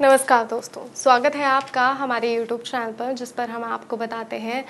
नमस्कार दोस्तों स्वागत है आपका हमारे YouTube चैनल पर जिस पर हम आपको बताते हैं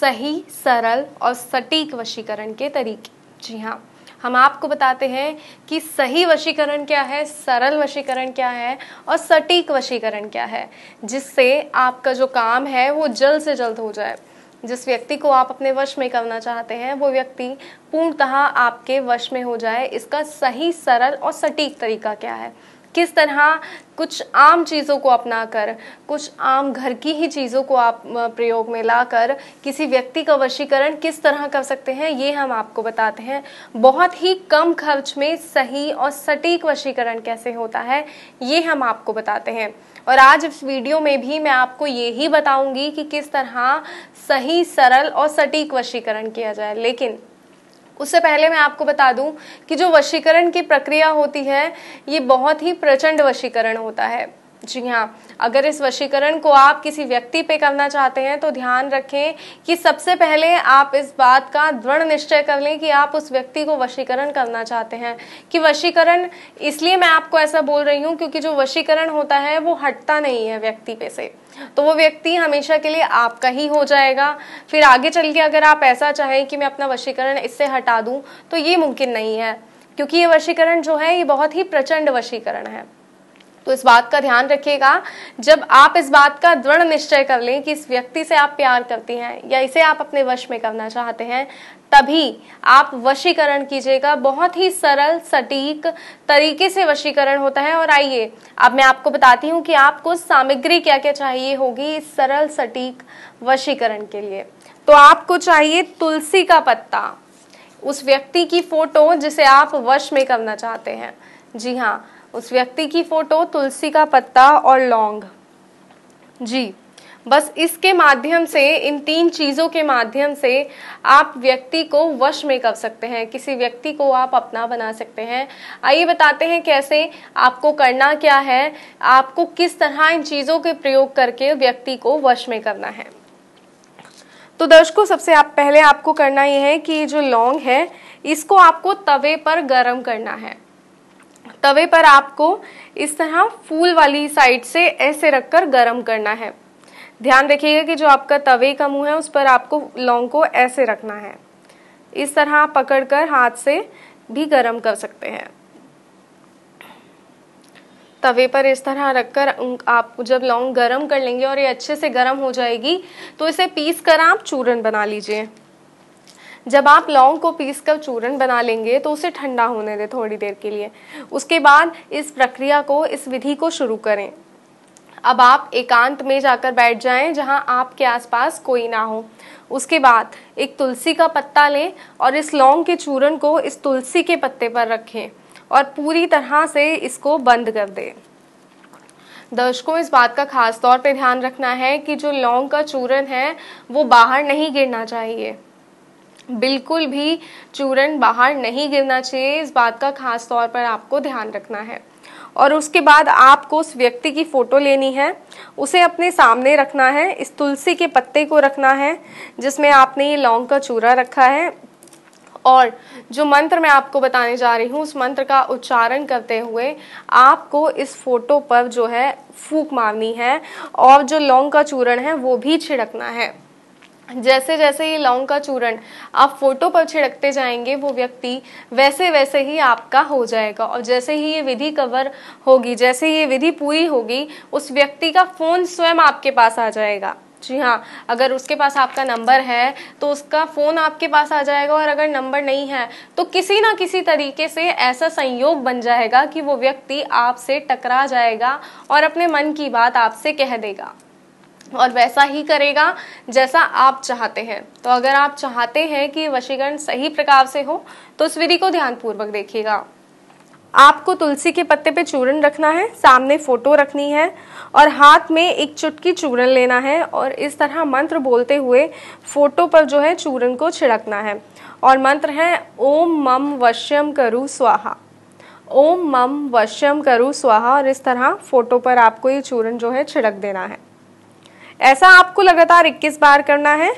सही सरल और सटीक वशीकरण के तरीके जी हाँ हम आपको बताते हैं कि सही वशीकरण क्या है सरल वशीकरण क्या है और सटीक वशीकरण क्या है जिससे आपका जो काम है वो जल्द से जल्द हो जाए जिस व्यक्ति को आप अपने वश में करना चाहते हैं वो व्यक्ति पूर्णतः आपके वश में हो जाए इसका सही सरल और सटीक तरीका क्या है किस तरह कुछ आम चीज़ों को अपना कर कुछ आम घर की ही चीज़ों को आप प्रयोग में लाकर किसी व्यक्ति का वशीकरण किस तरह कर सकते हैं ये हम आपको बताते हैं बहुत ही कम खर्च में सही और सटीक वशीकरण कैसे होता है ये हम आपको बताते हैं और आज इस वीडियो में भी मैं आपको ये ही बताऊंगी कि किस तरह सही सरल और सटीक वशीकरण किया जाए लेकिन उससे पहले मैं आपको बता दूं कि जो वशीकरण की प्रक्रिया होती है ये बहुत ही प्रचंड वशीकरण होता है जी हाँ अगर इस वशीकरण को आप किसी व्यक्ति पे करना चाहते हैं तो ध्यान रखें कि सबसे पहले आप इस बात का दृढ़ निश्चय कर लें कि आप उस व्यक्ति को वशीकरण करना चाहते हैं कि वशीकरण इसलिए मैं आपको ऐसा बोल रही हूँ क्योंकि जो वशीकरण होता है वो हटता नहीं है व्यक्ति पे से तो वो व्यक्ति हमेशा के लिए आपका ही हो जाएगा फिर आगे चल के अगर आप ऐसा चाहें कि मैं अपना वशीकरण इससे हटा दूँ तो ये मुमकिन नहीं है क्योंकि ये वशीकरण जो है ये बहुत ही प्रचंड वशीकरण है तो इस बात का ध्यान रखिएगा जब आप इस बात का दृढ़ निश्चय कर लें कि इस व्यक्ति से आप प्यार करती हैं या इसे आप अपने वश में करना चाहते हैं तभी आप वशीकरण कीजिएगा बहुत ही सरल सटीक तरीके से वशीकरण होता है और आइए अब मैं आपको बताती हूँ कि आपको सामग्री क्या क्या चाहिए होगी इस सरल सटीक वशीकरण के लिए तो आपको चाहिए तुलसी का पत्ता उस व्यक्ति की फोटो जिसे आप वश में करना चाहते हैं जी हाँ उस व्यक्ति की फोटो तुलसी का पत्ता और लौंग जी बस इसके माध्यम से इन तीन चीज़ों के माध्यम से आप व्यक्ति को वश में कर सकते हैं किसी व्यक्ति को आप अपना बना सकते हैं आइए बताते हैं कैसे आपको करना क्या है आपको किस तरह इन चीज़ों के प्रयोग करके व्यक्ति को वश में करना है तो दर्शकों सबसे आप पहले आपको करना यह है कि जो लौंग है इसको आपको तवे पर गर्म करना है तवे पर आपको इस तरह फूल वाली साइड से ऐसे रखकर गर्म करना है ध्यान रखिएगा कि जो आपका तवे का मुंह है उस पर आपको लौंग को ऐसे रखना है इस तरह आप पकड़कर हाथ से भी गर्म कर सकते हैं तवे पर इस तरह रखकर आप जब लौंग गर्म कर लेंगे और ये अच्छे से गर्म हो जाएगी तो इसे पीस कर आप चूरन बना लीजिए जब आप लौंग को पीस कर चूरण बना लेंगे तो उसे ठंडा होने दें थोड़ी देर के लिए उसके बाद इस प्रक्रिया को इस विधि को शुरू करें अब आप एकांत में जाकर बैठ जाएं जहां आपके आसपास कोई ना हो उसके बाद एक तुलसी का पत्ता लें और इस लौंग के चूरन को इस तुलसी के पत्ते पर रखें और पूरी तरह से इसको बंद कर दें दर्शकों इस बात का खास तौर पर ध्यान रखना है कि जो लौंग का चूरण है वो बाहर नहीं गिरना चाहिए बिल्कुल भी चूरन बाहर नहीं गिरना चाहिए इस बात का खास तौर पर आपको ध्यान रखना है और उसके बाद आपको उस व्यक्ति की फ़ोटो लेनी है उसे अपने सामने रखना है इस तुलसी के पत्ते को रखना है जिसमें आपने ये लौंग का चूरा रखा है और जो मंत्र मैं आपको बताने जा रही हूँ उस मंत्र का उच्चारण करते हुए आपको इस फोटो पर जो है फूक मारनी है और जो लौंग का चूरण है वो भी छिड़कना है जैसे जैसे ये लौंग का चूर्ण आप फोटो पर छिड़कते जाएंगे वो व्यक्ति वैसे वैसे ही आपका हो जाएगा और जैसे ही ये विधि कवर होगी जैसे ही ये विधि पूरी होगी उस व्यक्ति का फोन स्वयं आपके पास आ जाएगा जी हाँ अगर उसके पास आपका नंबर है तो उसका फ़ोन आपके पास आ जाएगा और अगर नंबर नहीं है तो किसी ना किसी तरीके से ऐसा संयोग बन जाएगा कि वो व्यक्ति आपसे टकरा जाएगा और अपने मन की बात आपसे कह देगा और वैसा ही करेगा जैसा आप चाहते हैं तो अगर आप चाहते हैं कि वशीकरण सही प्रकार से हो तो इस विधि को ध्यानपूर्वक देखिएगा आपको तुलसी के पत्ते पे चूर्ण रखना है सामने फोटो रखनी है और हाथ में एक चुटकी चूर्ण लेना है और इस तरह मंत्र बोलते हुए फोटो पर जो है चूर्ण को छिड़कना है और मंत्र है ओम मम वश्यम करु स्वाहा ओम मम वश्यम करु स्वाहा और इस तरह फोटो पर आपको ये चूर्ण जो है छिड़क देना है ऐसा आपको लगातार 21 बार करना है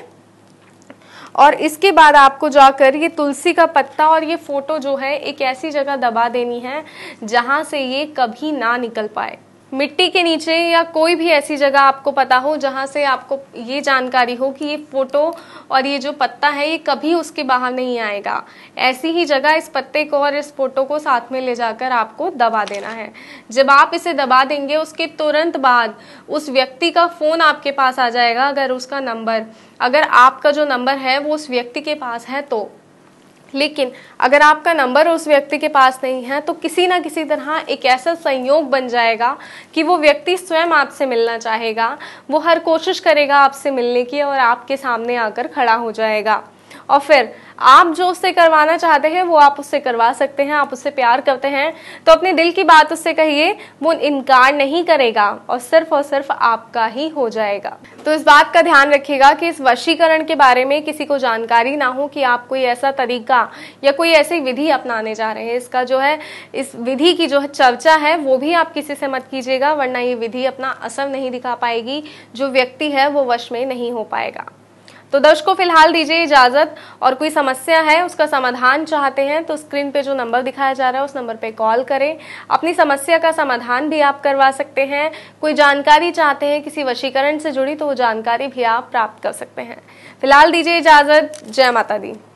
और इसके बाद आपको जाकर ये तुलसी का पत्ता और ये फ़ोटो जो है एक ऐसी जगह दबा देनी है जहां से ये कभी ना निकल पाए मिट्टी के नीचे या कोई भी ऐसी जगह आपको पता हो जहाँ से आपको ये जानकारी हो कि ये फोटो और ये जो पत्ता है ये कभी उसके बाहर नहीं आएगा ऐसी ही जगह इस पत्ते को और इस फोटो को साथ में ले जाकर आपको दबा देना है जब आप इसे दबा देंगे उसके तुरंत बाद उस व्यक्ति का फ़ोन आपके पास आ जाएगा अगर उसका नंबर अगर आपका जो नंबर है वो उस व्यक्ति के पास है तो लेकिन अगर आपका नंबर उस व्यक्ति के पास नहीं है तो किसी ना किसी तरह एक ऐसा संयोग बन जाएगा कि वो व्यक्ति स्वयं आपसे मिलना चाहेगा वो हर कोशिश करेगा आपसे मिलने की और आपके सामने आकर खड़ा हो जाएगा और फिर आप जो उससे करवाना चाहते हैं वो आप उससे करवा सकते हैं आप उससे प्यार करते हैं तो अपने दिल की बात उससे कहिए वो इनकार नहीं करेगा और सिर्फ और सिर्फ आपका ही हो जाएगा तो इस बात का ध्यान रखिएगा कि इस वशीकरण के बारे में किसी को जानकारी ना हो कि आप कोई ऐसा तरीका या कोई ऐसी विधि अपनाने जा रहे हैं इसका जो है इस विधि की जो चर्चा है वो भी आप किसी से मत कीजिएगा वरना ये विधि अपना असर नहीं दिखा पाएगी जो व्यक्ति है वो वश में नहीं हो पाएगा तो दर्शकों फिलहाल दीजिए इजाजत और कोई समस्या है उसका समाधान चाहते हैं तो स्क्रीन पे जो नंबर दिखाया जा रहा है उस नंबर पे कॉल करें अपनी समस्या का समाधान भी आप करवा सकते हैं कोई जानकारी चाहते हैं किसी वशीकरण से जुड़ी तो वो जानकारी भी आप प्राप्त कर सकते हैं फिलहाल दीजिए इजाजत जय माता दी